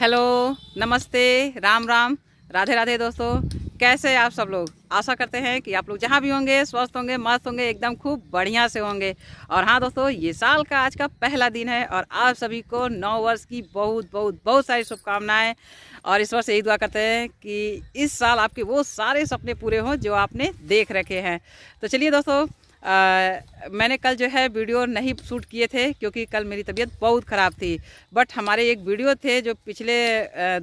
hello नमस्ते राम राम राधे राधे दोस्तों कैसे आप सब लोग आशा करते हैं कि आप लोग जहाँ भी होंगे स्वस्थ होंगे मस्त होंगे एकदम खूब बढ़िया से होंगे और हाँ दोस्तों ये साल का आज का पहला दिन है और आप सभी को नौ वर्ष की बहुत बहुत बहुत सारी शुभकामनाएं और इस वर्ष यही दुआ करते हैं कि इस साल आपके वो सारे सपने पूरे हों जो आपने देख रखे हैं तो चलिए दोस्तों मैंने कल जो है वीडियो नहीं शूट किए थे क्योंकि कल मेरी तबीयत बहुत ख़राब थी बट हमारे एक वीडियो थे जो पिछले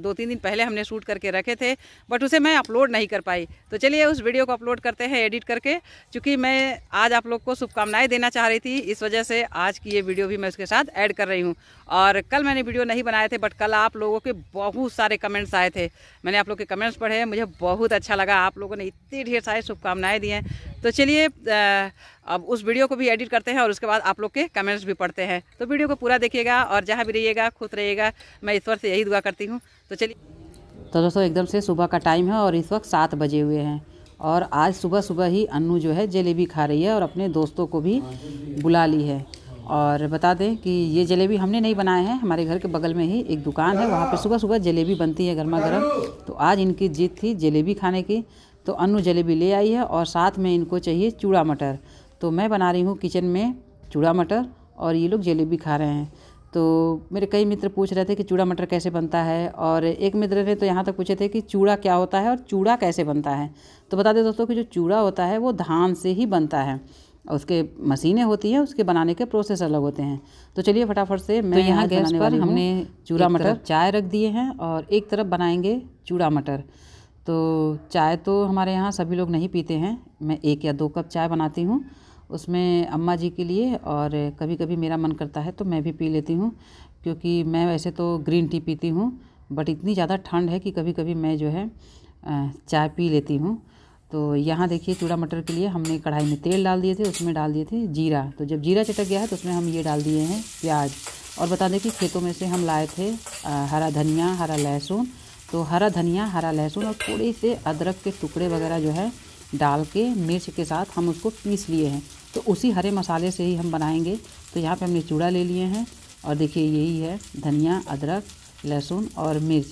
दो तीन दिन पहले हमने शूट करके रखे थे बट उसे मैं अपलोड नहीं कर पाई तो चलिए उस वीडियो को अपलोड करते हैं एडिट करके क्योंकि मैं आज आप लोग को शुभकामनाएँ देना चाह रही थी इस वजह से आज की ये वीडियो भी मैं उसके साथ ऐड कर रही हूँ और कल मैंने वीडियो नहीं बनाए थे बट कल आप लोगों के बहुत सारे कमेंट्स आए थे मैंने आप लोग के कमेंट्स पढ़े मुझे बहुत अच्छा लगा आप लोगों ने इतनी ढेर सारी शुभकामनाएँ दी हैं तो चलिए अब उस वीडियो को भी एडिट करते हैं और उसके बाद आप लोग के कमेंट्स भी पढ़ते हैं तो वीडियो को पूरा देखिएगा और जहाँ भी रहिएगा खुद रहिएगा मैं ईश्वर से यही दुआ करती हूँ तो चलिए तो दोस्तों एकदम से सुबह का टाइम है और इस वक्त सात बजे हुए हैं और आज सुबह सुबह ही अनु जो है जलेबी खा रही है और अपने दोस्तों को भी बुला ली है और बता दें कि ये जलेबी हमने नहीं बनाए हैं हमारे घर के बगल में ही एक दुकान है वहाँ पर सुबह सुबह जलेबी बनती है गर्मा गर्म तो आज इनकी जीत थी जलेबी खाने की तो अनु जलेबी ले आई है और साथ में इनको चाहिए चूड़ा मटर तो मैं बना रही हूँ किचन में चूड़ा मटर और ये लोग जलेबी खा रहे हैं तो मेरे कई मित्र पूछ रहे थे कि चूड़ा मटर कैसे बनता है और एक मित्र ने तो यहाँ तक पूछे थे कि चूड़ा क्या होता है और चूड़ा कैसे बनता है तो बता दें दोस्तों कि जो चूड़ा होता है वो धान से ही बनता है उसके मशीनें होती हैं उसके बनाने के प्रोसेस अलग होते हैं तो चलिए फटाफट से मैं तो यहाँ गैस पर हमने चूड़ा मटर चाय रख दिए हैं और एक तरफ बनाएंगे चूड़ा मटर तो चाय तो हमारे यहाँ सभी लोग नहीं पीते हैं मैं एक या दो कप चाय बनाती हूँ उसमें अम्मा जी के लिए और कभी कभी मेरा मन करता है तो मैं भी पी लेती हूँ क्योंकि मैं वैसे तो ग्रीन टी पीती हूँ बट इतनी ज़्यादा ठंड है कि कभी कभी मैं जो है चाय पी लेती हूँ तो यहाँ देखिए चूड़ा मटर के लिए हमने कढ़ाई में तेल डाल दिए थे उसमें डाल दिए थे जीरा तो जब जीरा चटक गया है तो उसमें हम ये डाल दिए हैं प्याज और बता दें कि खेतों में से हम लाए थे हरा धनिया हरा लहसुन तो हरा धनिया हरा लहसुन और थोड़े से अदरक के टुकड़े वगैरह जो है डाल के मिर्च के साथ हम उसको पीस लिए हैं तो उसी हरे मसाले से ही हम बनाएंगे तो यहाँ पे हमने चूड़ा ले लिए हैं और देखिए यही है धनिया अदरक लहसुन और मिर्च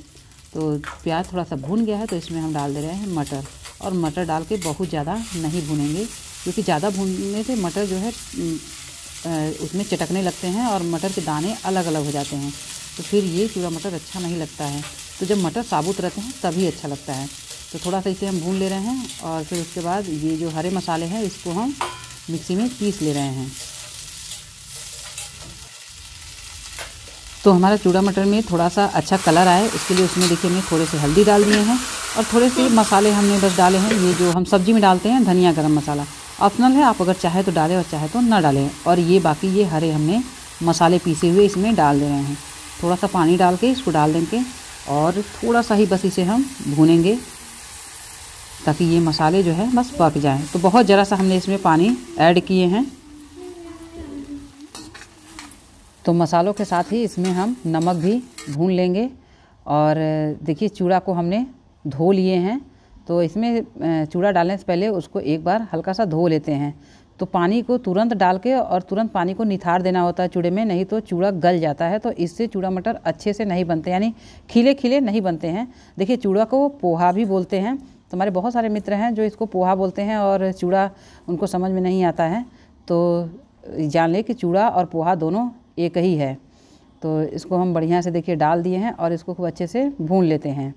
तो प्याज थोड़ा सा भून गया है तो इसमें हम डाल दे रहे हैं मटर और मटर डाल के बहुत ज़्यादा नहीं भूनेंगे क्योंकि ज़्यादा भूनने से मटर जो है उसमें चटकने लगते हैं और मटर के दाने अलग अलग हो जाते हैं तो फिर ये चूड़ा मटर अच्छा नहीं लगता है तो जब मटर साबुत रहते हैं तभी अच्छा लगता है तो थोड़ा सा इसे हम भून ले रहे हैं और फिर उसके बाद ये जो हरे मसाले हैं इसको हम मिक्सी में पीस ले रहे हैं तो हमारा चूड़ा मटर में थोड़ा सा अच्छा कलर आए इसके लिए उसमें देखिए हमने थोड़े से हल्दी डाल दिए हैं और थोड़े से मसाले हमने बस डाले हैं ये जो हम सब्जी में डालते हैं धनिया गरम मसाला ऑप्शनल है आप अगर चाहे तो डालें और चाहे तो ना डालें और ये बाकी ये हरे हमने मसाले पीसे हुए इसमें डाल दे रहे हैं थोड़ा सा पानी डाल के इसको डाल देंगे और थोड़ा सा ही बस इसे हम भूनेंगे ताकि ये मसाले जो है बस पक जाएँ तो बहुत ज़रा सा हमने इसमें पानी ऐड किए हैं तो मसालों के साथ ही इसमें हम नमक भी भून लेंगे और देखिए चूड़ा को हमने धो लिए हैं तो इसमें चूड़ा डालने से पहले उसको एक बार हल्का सा धो लेते हैं तो पानी को तुरंत डाल के और तुरंत पानी को निथार देना होता है चूड़े में नहीं तो चूड़ा गल जाता है तो इससे चूड़ा मटर अच्छे से नहीं बनते यानी खिले खिले नहीं बनते हैं देखिए चूड़ा को पोहा भी बोलते हैं तो हमारे बहुत सारे मित्र हैं जो इसको पोहा बोलते हैं और चूड़ा उनको समझ में नहीं आता है तो जान लें कि चूड़ा और पोहा दोनों एक ही है तो इसको हम बढ़िया से देखिए डाल दिए हैं और इसको खूब अच्छे से भून लेते हैं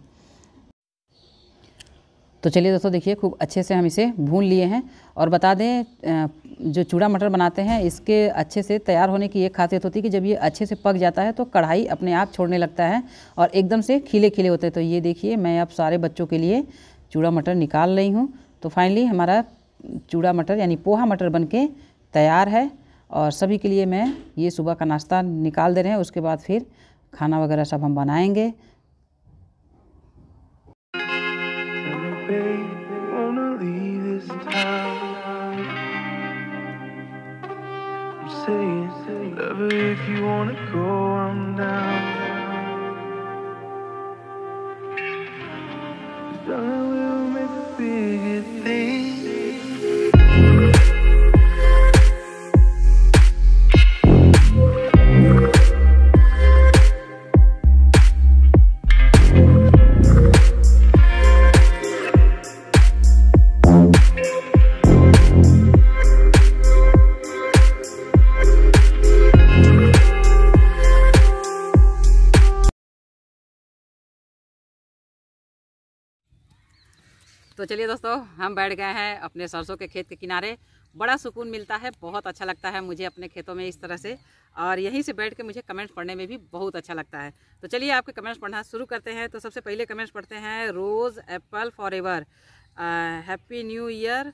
तो चलिए दोस्तों देखिए खूब अच्छे से हम इसे भून लिए हैं और बता दें जो चूड़ा मटर बनाते हैं इसके अच्छे से तैयार होने की एक खासियत होती है कि जब ये अच्छे से पक जाता है तो कढ़ाई अपने आप छोड़ने लगता है और एकदम से खिले खिले होते हैं तो ये देखिए मैं अब सारे बच्चों के लिए चूड़ा मटर निकाल रही हूँ तो फाइनली हमारा चूड़ा मटर यानी पोहा मटर बन के तैयार है और सभी के लिए मैं ये सुबह का नाश्ता निकाल दे रहे हैं उसके बाद फिर खाना वगैरह सब हम बनाएंगे तो चलिए दोस्तों हम बैठ गए हैं अपने सरसों के खेत के किनारे बड़ा सुकून मिलता है बहुत अच्छा लगता है मुझे अपने खेतों में इस तरह से और यहीं से बैठ के मुझे कमेंट्स पढ़ने में भी बहुत अच्छा लगता है तो चलिए आपके कमेंट्स पढ़ना शुरू करते हैं तो सबसे पहले कमेंट्स पढ़ते हैं Rose Apple for ever happy new year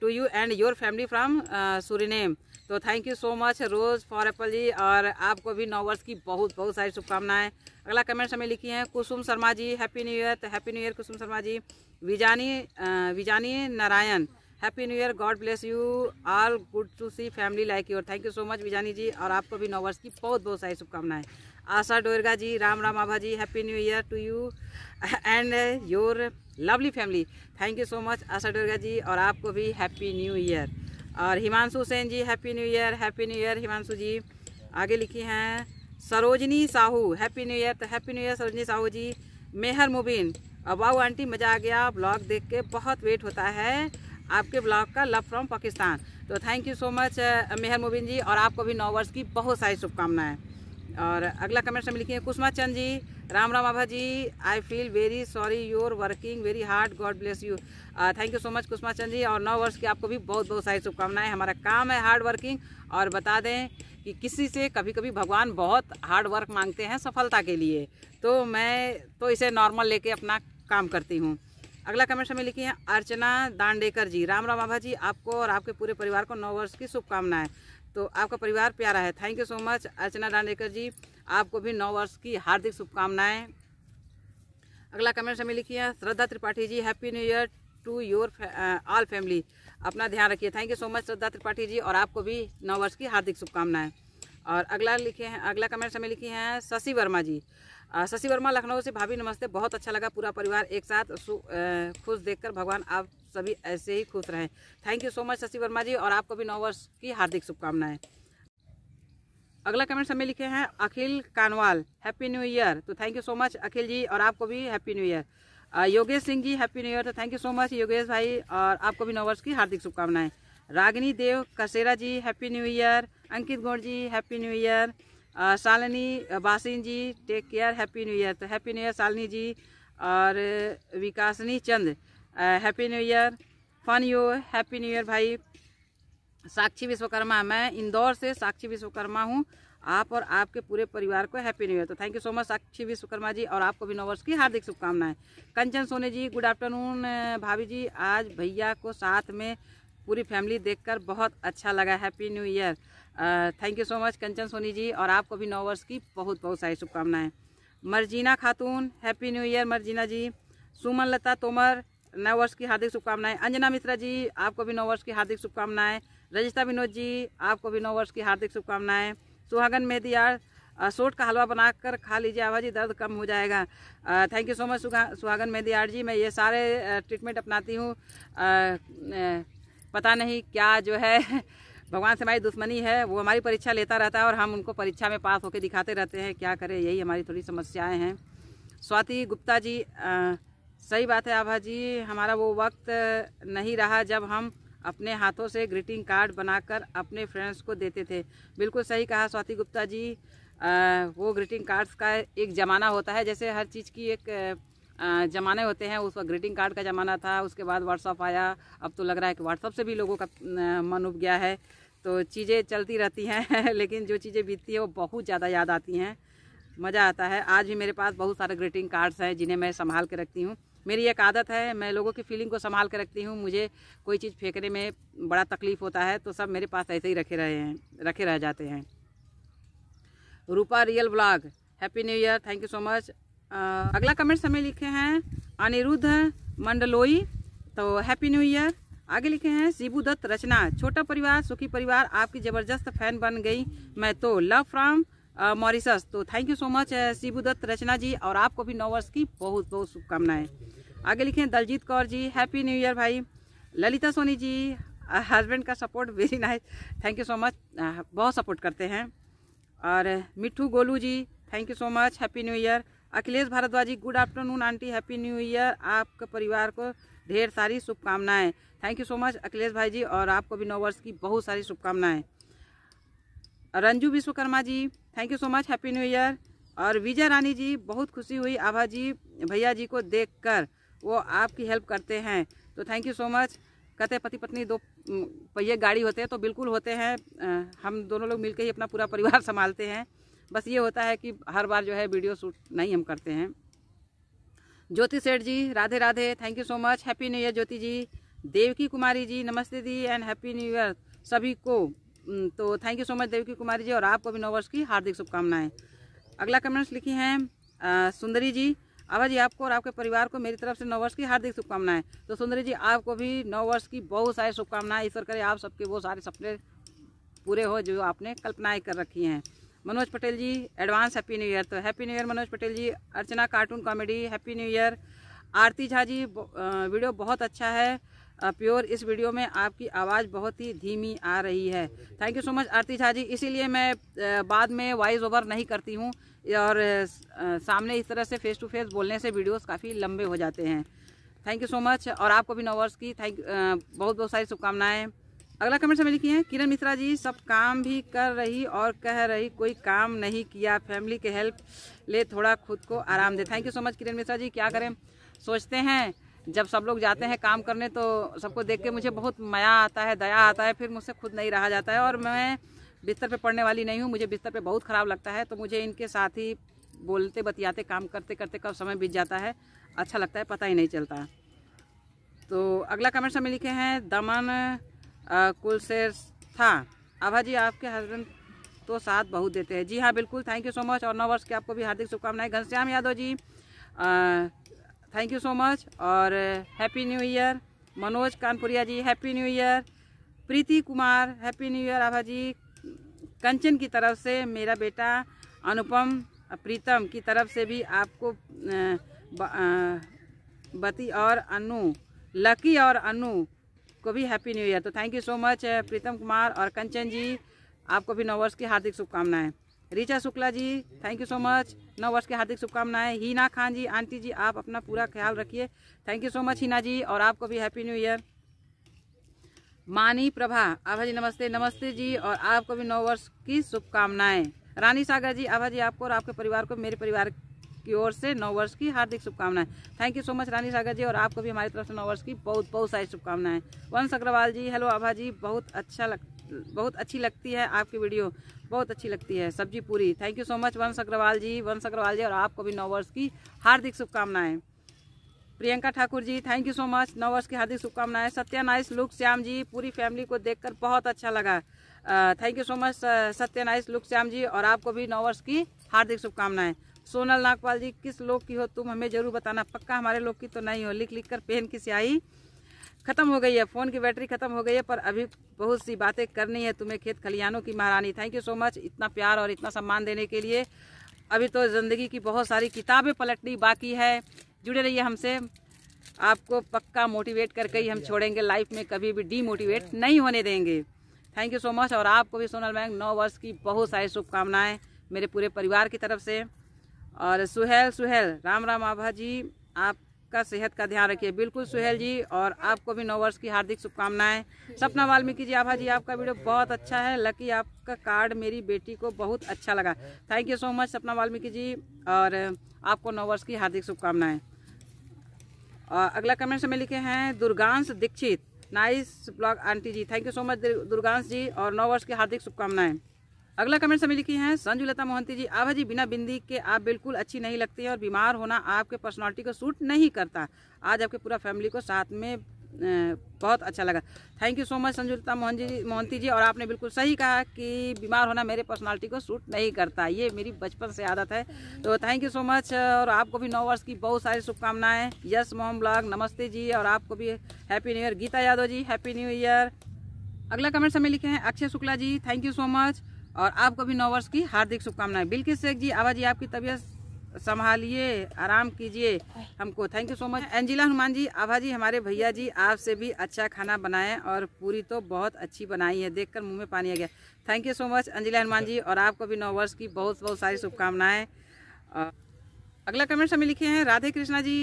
to you and your family from Suriname तो thank you so much Rose for Apple ji और आपको भी नौ वर्ष की बहुत बहुत सारी शुभकामनाएँ अगला कमेंट्स हमें लिखी हैं Kusum Sharma ji happy new year तो happy new year Kusum Sharma ji Vijani Vijani Narayan happy new year God bless you all good to see family like your thank you so much Vijani ji और आपको भी नौ वर्ष की बहुत बहुत सारी शुभकामनाएं Asha Dorga ji Ram Ram Abha ji happy new year to you and your lovely family thank you so much Asha Dorga ji और आपको भी हैप्पी न्यू ईयर और Himanshu Sen ji happy new year happy new year Himanshu ji आगे लिखी हैं Sarojini Sahu happy new year तो happy new year Sarojini Sahu ji Mehar Mubeen अब आंटी मज़ा आ गया ब्लॉग देख के बहुत वेट होता है आपके ब्लॉग का लव फ्रॉम पाकिस्तान तो thank you so much Mehar Mubeen ji और आपको भी नौ वर्ष की बहुत सारी शुभकामनाएं और अगला कमेंट से लिखिए Kushma Chand ji Ram Ram Abha ji I feel very sorry your working very hard God bless you thank you so much Kushma Chand ji और नौ वर्ष की आपको भी बहुत बहुत सारी शुभकामनाएं हमारा काम है हार्ड वर्किंग और बता दें कि किसी से कभी कभी भगवान बहुत हार्ड वर्क मांगते हैं सफलता के लिए तो मैं तो इसे नॉर्मल लेके अपना काम करती हूँ अगला कमेंट हमें लिखी है अर्चना दांडेकर जी राम राम आभा जी आपको और आपके पूरे परिवार को नौ वर्ष की शुभकामनाएं तो आपका परिवार प्यारा है thank you so much Archana Dandekar ji आपको भी नौ वर्ष की हार्दिक शुभकामनाएं अगला कमेंट हमें लिखी है Shraddha Tripathi ji happy new year to your all family अपना ध्यान रखिए thank you so much Shraddha Tripathi ji और आपको भी नौ वर्ष की हार्दिक शुभकामनाएं और अगला लिखे हैं अगला कमेंट हमें लिखी हैं शशि वर्मा जी शशि वर्मा लखनऊ से भाभी नमस्ते बहुत अच्छा लगा पूरा परिवार एक साथ खुश देखकर भगवान आप सभी ऐसे ही खुश रहें thank you so much Shashi Verma ji और आपको भी नववर्ष की हार्दिक शुभकामनाएं अगला कमेंट्स हमें लिखे हैं Akhil Kanwal happy new year तो thank you so much Akhil ji और आपको भी happy new year Yogesh Singh ji happy new year तो thank you so much Yogesh भाई और आपको भी नववर्ष की हार्दिक शुभकामनाएं Ragini Dev Kasera ji happy new year Ankit Gaur ji happy new year Shalini Basin ji take care happy new year तो happy new year Shalini ji और विकासनी Chandra happy new year fun you happy new year भाई साक्षी विश्वकर्मा मैं इंदौर से साक्षी विश्वकर्मा हूँ आप और आपके पूरे परिवार को हैप्पी न्यू ईयर तो thank you so much Sakshi Vishwakarma ji और आपको भी नववर्ष की हार्दिक शुभकामनाएं कंचन सोने जी गुड आफ्टरनून भाभी जी आज भैया को साथ में पूरी फैमिली देखकर बहुत अच्छा लगा happy new year thank you so much Kanchan Soni ji और आपको भी नववर्ष की बहुत बहुत सारी शुभकामनाएं Marjina Khatoon happy new year Marjina ji Suman Lata Tomar नव वर्ष की हार्दिक शुभकामनाएं अंजना मिश्रा जी आपको भी नव वर्ष की हार्दिक शुभकामनाएं रजिता विनोद जी आपको भी नव वर्ष की हार्दिक शुभकामनाएं सुहागन यार सोट का हलवा बनाकर खा लीजिए आभा जी दर्द कम हो जाएगा थैंक यू सो मच सुहागन यार जी मैं ये सारे ट्रीटमेंट अपनाती हूँ पता नहीं क्या जो है भगवान से हमारी दुश्मनी है वो हमारी परीक्षा लेता रहता है और हम उनको परीक्षा में पास होकर दिखाते रहते हैं क्या करें यही हमारी थोड़ी समस्याएँ हैं स्वाति गुप्ता जी सही बात है आभा जी हमारा वो वक्त नहीं रहा जब हम अपने हाथों से ग्रीटिंग कार्ड बनाकर अपने फ्रेंड्स को देते थे बिल्कुल सही कहा स्वाति गुप्ता जी आ, वो ग्रीटिंग कार्ड्स का एक ज़माना होता है जैसे हर चीज़ की एक ज़माने होते हैं उस वक्त ग्रीटिंग कार्ड का ज़माना था उसके बाद व्हाट्सअप आया अब तो लग रहा है कि व्हाट्सअप से भी लोगों का मन उब गया है तो चीज़ें चलती रहती हैं लेकिन जो चीज़ें बीतती है वो बहुत ज़्यादा याद आती हैं मज़ा आता है आज भी मेरे पास बहुत सारे ग्रीटिंग कार्ड्स हैं जिन्हें मैं संभाल के रखती हूँ मेरी एक आदत है मैं लोगों की फीलिंग को संभाल कर रखती हूँ मुझे कोई चीज़ फेंकने में बड़ा तकलीफ़ होता है तो सब मेरे पास ऐसे ही रखे रहे हैं रखे रह जाते हैं Rupa real blog happy new year thank you so much अगला कमेंट्स हमें लिखे हैं अनिरुद्ध मंडलोई तो हैप्पी न्यू ईयर आगे लिखे हैं शिबू दत्त रचना छोटा परिवार सुखी परिवार आपकी ज़बरदस्त फैन बन गई मैं तो लव फ्रॉम मॉरिसस तो thank you so much Shibu Dutt Rachna ji और आपको भी नौ वर्ष की बहुत बहुत शुभकामनाएं आगे लिखें Daljeet Kaur ji happy new year भाई ललिता सोनी जी हस्बैंड का support very nice thank you so much बहुत सपोर्ट करते हैं और Mithu Golu ji thank you so much happy new year Akhilesh Bhardwaj ji good afternoon auntie happy new year आपके परिवार को ढेर सारी शुभकामनाएं thank you so much Akhilesh भाई जी और आपको भी नौ वर्ष की बहुत सारी शुभकामनाएं Ranju Vishwakarma ji thank you so much happy new year और विजय रानी जी बहुत खुशी हुई आभा जी भैया जी को देखकर वो आपकी हेल्प करते हैं तो थैंक यू सो मच कहते पति पत्नी दो पहिए गाड़ी होते हैं तो बिल्कुल होते हैं हम दोनों लोग मिलकर ही अपना पूरा परिवार संभालते हैं बस ये होता है कि हर बार जो है वीडियो शूट नहीं हम करते हैं Jyoti Seth ji Radhe Radhe thank you so much happy new year Jyoti ji Devki Kumari ji नमस्ते दी एंड हैप्पी न्यू ईयर सभी को तो thank you so much Devki Kumari ji और आपको भी नववर्ष की हार्दिक शुभकामनाएं अगला कमेंट्स लिखी हैं सुंदरी जी आभा जी आपको और आपके परिवार को मेरी तरफ से नववर्ष की हार्दिक शुभकामनाएं तो सुंदरी जी आपको भी नववर्ष की बहुत सारी शुभकामनाएं ईश्वर करे आप सबके वो सारे सपने पूरे हो जो आपने कल्पनाएं कर रखी हैं Manoj Patel ji advance happy new year तो happy new year Manoj Patel ji Archana cartoon comedy happy new year Aarti Jha ji video बहुत अच्छा है प्योर इस वीडियो में आपकी आवाज़ बहुत ही धीमी आ रही है thank you so much Aarti Jha ji इसीलिए मैं बाद में वॉइस ओवर नहीं करती हूँ और सामने इस तरह से फेस टू फेस बोलने से वीडियोस काफ़ी लंबे हो जाते हैं थैंक यू सो मच और आपको भी नववर्ष की थैंक बहुत बहुत सारी शुभकामनाएँ अगला कमेंट समय लिखी है किरण मिश्रा जी सब काम भी कर रही और कह रही कोई काम नहीं किया फैमिली के हेल्प ले थोड़ा खुद को आराम दे thank you so much Kiran Mishra ji क्या करें सोचते हैं जब सब लोग जाते हैं काम करने तो सबको देख के मुझे बहुत मया आता है दया आता है फिर मुझसे खुद नहीं रहा जाता है और मैं बिस्तर पे पढ़ने वाली नहीं हूँ मुझे बिस्तर पे बहुत ख़राब लगता है तो मुझे इनके साथ ही बोलते बतियाते काम करते करते कब समय बीत जाता है अच्छा लगता है पता ही नहीं चलता तो अगला कमेंट्स हमें लिखे हैं दमन कुलशेर था आभा जी आपके हस्बैंड तो साथ बहुत देते हैं जी हाँ बिल्कुल थैंक यू सो मच और नौ वर्ष के आपको भी हार्दिक शुभकामनाएं घनश्याम यादव जी आ, थैंक यू सो मच और happy new year Manoj Kanpuriya ji happy new year Preeti Kumar happy new year Abha ji Kanchan की तरफ से मेरा बेटा अनुपम प्रीतम की तरफ से भी आपको uh, uh, बती और अनु लकी और अनु को भी हैप्पी न्यू ईयर तो thank you so much Pritam Kumar और कंचन जी आपको भी नववर्ष की हार्दिक शुभकामनाएं Richa Shukla ji thank you so much नौ वर्ष की हार्दिक शुभकामनाएं हीना खान जी आंटी जी आप अपना पूरा ख्याल रखिए thank you so much Heena ji और आपको भी हैप्पी न्यू ईयर मानी प्रभा आभा जी नमस्ते नमस्ते जी और आपको भी नौ वर्ष की शुभकामनाएं रानी सागर जी आभा जी आपको और आपके परिवार को मेरे परिवार की ओर से नौ वर्ष की हार्दिक शुभकामनाएं thank you so much Rani Sagar ji और आपको भी हमारी तरफ से नौ वर्ष की बहुत बहुत सारी शुभकामनाएं वंश अग्रवाल जी हेलो आभा जी बहुत अच्छा लगता बहुत अच्छी लगती है आपकी वीडियो बहुत अच्छी लगती है सब्जी पूरी थैंक यू सो मच वंश अग्रवाल जी वंश अग्रवाल जी और आपको भी नौ वर्ष की हार्दिक शुभकामनाएं Priyanka Thakur ji thank you so much नौ वर्ष की हार्दिक शुभकामनाएं सत्यानाइश लुक श्याम जी पूरी फैमिली को देखकर बहुत अच्छा लगा थैंक यू सो मच सत्यानाइश लुक श्याम जी और आपको भी नौ वर्ष की हार्दिक शुभकामनाएं सोनल नागपाल जी किस लोग की हो तुम हमें जरूर बताना पक्का हमारे लोग की तो नहीं हो लिख लिख कर पेन की स्याही खत्म हो गई है फोन की बैटरी खत्म हो गई है पर अभी बहुत सी बातें करनी है तुम्हें खेत खलियानों की महारानी थैंक यू सो मच इतना प्यार और इतना सम्मान देने के लिए अभी तो ज़िंदगी की बहुत सारी किताबें पलटनी बाकी है जुड़े रहिए हमसे आपको पक्का मोटिवेट करके ही हम छोड़ेंगे लाइफ में कभी भी डीमोटिवेट नहीं होने देंगे थैंक यू सो मच और आपको भी सोनल बैंक नौ वर्ष की बहुत सारी शुभकामनाएं मेरे पूरे परिवार की तरफ से और सुहेल सुहेल राम राम आभा जी आप का सेहत का ध्यान रखिए बिल्कुल सुहेल जी और आपको भी नौ वर्ष की हार्दिक शुभकामनाएं सपना वाल्मीकि जी आभा जी आपका वीडियो बहुत अच्छा है लकी आपका कार्ड मेरी बेटी को बहुत अच्छा लगा थैंक यू सो मच सपना वाल्मीकि जी और आपको नौ वर्ष की हार्दिक शुभकामनाएं अगला कमेंट्स हमें लिखे हैं Durgansh Dixit nice blog auntie ji thank you so much Durgansh ji और नौ वर्ष की हार्दिक शुभकामनाएं अगला कमेंट हमें लिखी है संजू लता मोहंती जी आभा जी बिना बिंदी के आप बिल्कुल अच्छी नहीं लगती है और बीमार होना आपके पर्सनालिटी को सूट नहीं करता आज आपके पूरा फैमिली को साथ में बहुत अच्छा लगा thank you so much Sanjulata Mohan ji Mohanty ji और आपने बिल्कुल सही कहा कि बीमार होना मेरे पर्सनालिटी को सूट नहीं करता ये मेरी बचपन से आदत है तो थैंक यू सो मच और आपको भी नौ वर्ष की बहुत सारी शुभकामनाएं यस मोहम ब्लॉग नमस्ते जी और आपको भी happy new year Geeta Yadav ji happy new year अगला कमेंट्स हमें लिखे हैं Akshay Shukla ji thank you so much और आपको भी नववर्ष की हार्दिक शुभकामनाएं बिल्कुल शेख जी आवाजी आपकी तबीयत संभालिए आराम कीजिए हमको thank you so much Angela Hanuman ji Abha ji हमारे भैया जी आपसे भी अच्छा खाना बनाए और पूरी तो बहुत अच्छी बनाई है देखकर मुंह में पानी आ गया thank you so much Angela Hanuman ji और आपको भी नौ वर्ष की बहुत बहुत सारी शुभकामनाएं अगला कमेंट्स हमें लिखे हैं राधे कृष्णा जी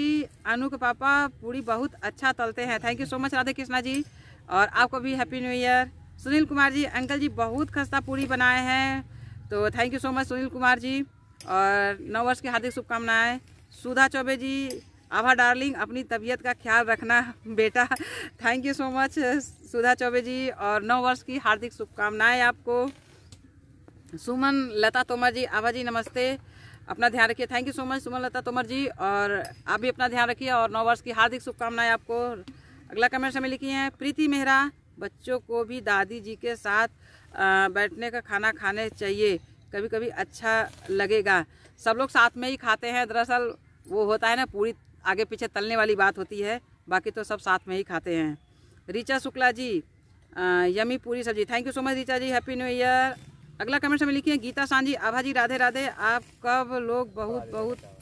अनु के पापा पूरी बहुत अच्छा तलते हैं thank you so much Radhe Krishna ji और आपको भी happy new year Sunil Kumar ji uncle ji बहुत खस्ता पूरी बनाए हैं तो thank you so much Sunil Kumar ji और नव वर्ष की हार्दिक शुभकामनाएं सुधा चौबे जी आभा डार्लिंग अपनी तबीयत का ख्याल रखना बेटा thank you so much Sudha Choubey ji और नौ वर्ष की हार्दिक शुभकामनाएं आपको सुमन लता तोमर जी आभा जी नमस्ते अपना ध्यान रखिए thank you so much Suman Lata Tomar ji और आप भी अपना ध्यान रखिए और नौ वर्ष की हार्दिक शुभकामनाएं आपको अगला कमेंट हमें लिखी है प्रीति मेहरा बच्चों को भी दादी जी के साथ बैठने का खाना खाने चाहिए कभी कभी अच्छा लगेगा सब लोग साथ में ही खाते हैं दरअसल वो होता है ना पूरी आगे पीछे तलने वाली बात होती है बाकी तो सब साथ में ही खाते हैं रिचा शुक्ला जी यमी पूरी सब्जी thank you so much Richa ji happy new year अगला कमेंट में लिखिए गीता सांझी आभा जी राधे राधे आप कब लोग बहुत बहुत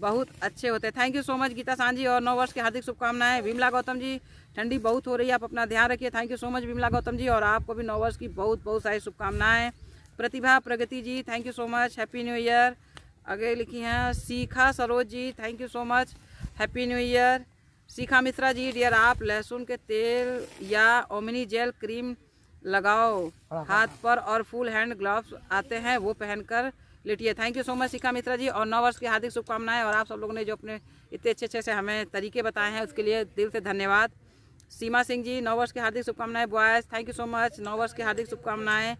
बहुत अच्छे होते हैं thank you so much Geeta Sanjhi और नौ वर्ष की हार्दिक शुभकामनाएं विमला गौतम जी ठंडी बहुत हो रही है आप अपना ध्यान रखिए thank you so much Vimla Gautam ji और आपको भी नौ वर्ष की बहुत बहुत सारी शुभकामनाएं Pratibha Pragati ji thank you so much happy new year आगे लिखी हैं Shikha Saroj ji thank you so much happy new year Shikha Mishra ji dear आप लहसुन के तेल या ओमिनी जेल क्रीम लगाओ हाथ पर और फुल हैंड ग्लव्स आते हैं वो पहनकर लिटिए thank you so much Shikha Mitra ji और नौ वर्ष की हार्दिक शुभकामनाएं और आप सब लोगों ने जो अपने इतने अच्छे अच्छे से हमें तरीके बताए हैं उसके लिए दिल से धन्यवाद सीमा सिंह जी नौ वर्ष की हार्दिक शुभकामनाएं boys thank you so much नौ वर्ष की हार्दिक शुभकामनाएं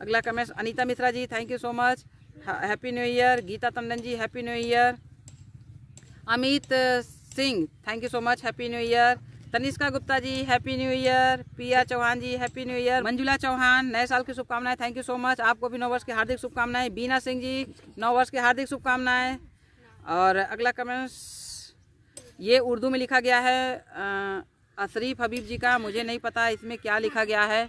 अगला comment Anita Mishra ji thank you so much happy new year Geeta Tandan ji happy new year Amit Singh thank you so much happy new year Tanishka Gupta ji happy new year Piya Chauhan ji happy new year Manjula Chauhan नए साल की शुभकामनाएं थैंक यू सो मच आपको भी नौ वर्ष की हार्दिक शुभकामनाएं बीना सिंह जी नौ वर्ष की हार्दिक शुभकामनाएं और अगला कमेंट्स ये उर्दू में लिखा गया है अशरीफ हबीब जी का मुझे नहीं पता इसमें क्या लिखा गया है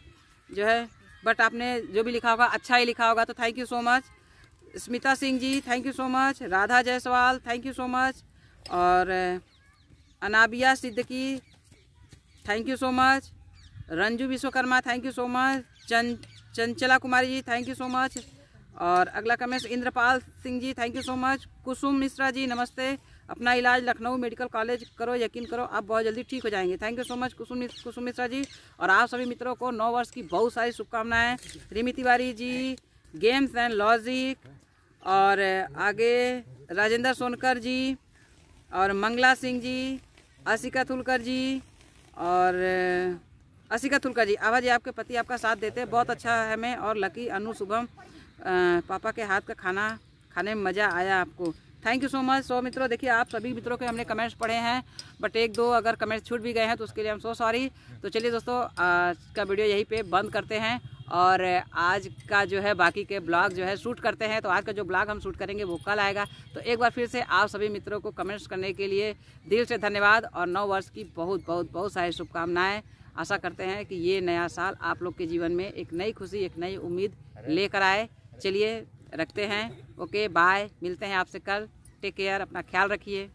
जो है बट आपने जो भी लिखा होगा अच्छा ही लिखा होगा तो thank you so much Smita Singh ji thank you so much Radha Jaiswal thank you so much और Anabia Siddiqui thank you so much Ranju Vishwakarma thank you so much चं Chanchala Kumari ji thank you so much और अगला comments Indrapal Singh ji thank you so much Kusum Mishra ji नमस्ते अपना इलाज लखनऊ मेडिकल कॉलेज करो यकीन करो आप बहुत जल्दी ठीक हो जाएंगे thank you so much Kusum Kusum Mishra ji और आप सभी मित्रों को नौ वर्ष की बहुत सारी शुभकामनाएं Rimi Tiwari ji games and logic और आगे राजेंद्र सोनकर जी और मंगला सिंह जी आशिका थुलकर जी और असिका थुलका जी आवाज़ जी आपके पति आपका साथ देते हैं बहुत अच्छा है मैं और लकी अनु शुभम पापा के हाथ का खाना खाने में मज़ा आया आपको thank you so much so मित्रों देखिए आप सभी मित्रों के हमने कमेंट्स पढ़े हैं बट एक दो अगर कमेंट्स छूट भी गए हैं तो उसके लिए हम सो सॉरी तो चलिए दोस्तों आज का वीडियो यहीं पे बंद करते हैं और आज का जो है बाकी के ब्लॉग जो है शूट करते हैं तो आज का जो ब्लॉग हम शूट करेंगे वो कल आएगा तो एक बार फिर से आप सभी मित्रों को कमेंट्स करने के लिए दिल से धन्यवाद और नौ वर्ष की बहुत बहुत बहुत सारी शुभकामनाएँ आशा करते हैं कि ये नया साल आप लोग के जीवन में एक नई खुशी एक नई उम्मीद लेकर आए चलिए रखते हैं ओके बाय मिलते हैं आपसे कल टेक केयर अपना ख्याल रखिए